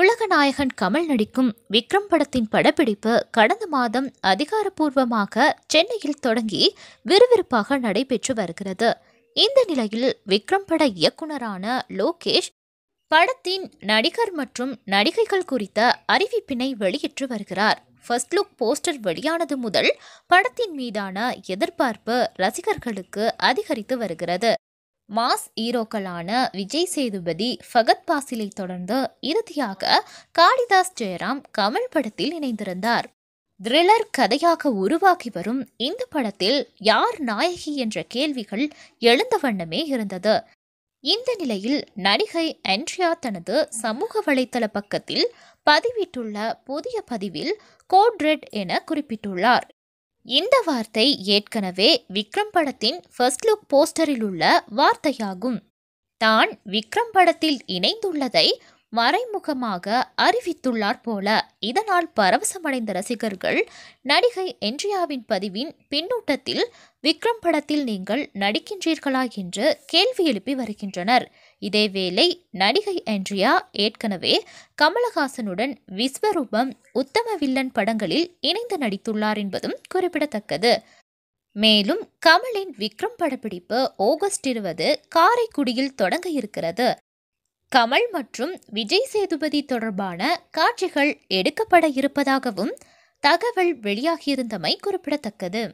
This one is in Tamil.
உலகநாயகன் கமல் நடிக்கும் விக்ரம் படத்தின் படப்பிடிப்பு கடந்த மாதம் அதிகாரப்பூர்வமாக சென்னையில் தொடங்கி விறுவிறுப்பாக நடைபெற்று வருகிறது இந்த நிலையில் விக்ரம் பட இயக்குனரான லோகேஷ் படத்தின் நடிகர் மற்றும் நடிகைகள் குறித்த அறிவிப்பினை வெளியிட்டு வருகிறார் ஃபர்ஸ்ட் லுக் போஸ்டர் வெளியானது முதல் படத்தின் மீதான எதிர்பார்ப்பு ரசிகர்களுக்கு அதிகரித்து வருகிறது மாஸ் ஹீரோக்களான விஜய் சேதுபதி ஃபகத் பாசிலை தொடர்ந்து இறுதியாக காளிதாஸ் ஜெயராம் கமல் படத்தில் இணைந்திருந்தார் த்ரில்லர் கதையாக உருவாகி வரும் இந்த படத்தில் யார் நாயகி என்ற கேள்விகள் எழுந்த வண்ணமே இருந்தது இந்த நிலையில் நடிகை அண்ட்ரியா தனது சமூக வலைத்தள பக்கத்தில் பதிவிட்டுள்ள புதிய பதிவில் கோட்ரெட் என குறிப்பிட்டுள்ளார் இந்த வார்த்தை ஏற்கனவே விக்ரம் படத்தின் ஃபர்ஸ்ட் லுக் போஸ்டரில் உள்ள வார்த்தையாகும் தான் விக்ரம் படத்தில் இணைந்துள்ளதை மறைமுகமாக அறிவித்துள்ளார் போல இதனால் பரவசமடைந்த ரசிகர்கள் நடிகை என்ட்ரியாவின் பதிவின் பின்னூட்டத்தில் விக்ரம் படத்தில் நீங்கள் நடிக்கின்றீர்களா என்று கேள்வி எழுப்பி வருகின்றனர் இதேவேளை நடிகை என்ட்ரியா ஏற்கனவே கமலஹாசனுடன் விஸ்வரூபம் உத்தம வில்லன் படங்களில் இணைந்து நடித்துள்ளார் என்பதும் குறிப்பிடத்தக்கது மேலும் கமலின் விக்ரம் படப்பிடிப்பு ஆகஸ்ட் இருபது காரைக்குடியில் தொடங்க இருக்கிறது கமல் மற்றும் விஜய் சேதுபதி தொடர்பான காட்சிகள் எடுக்கப்பட இருப்பதாகவும் தகவல் வெளியாகியிருந்தமை குறிப்பிடத்தக்கது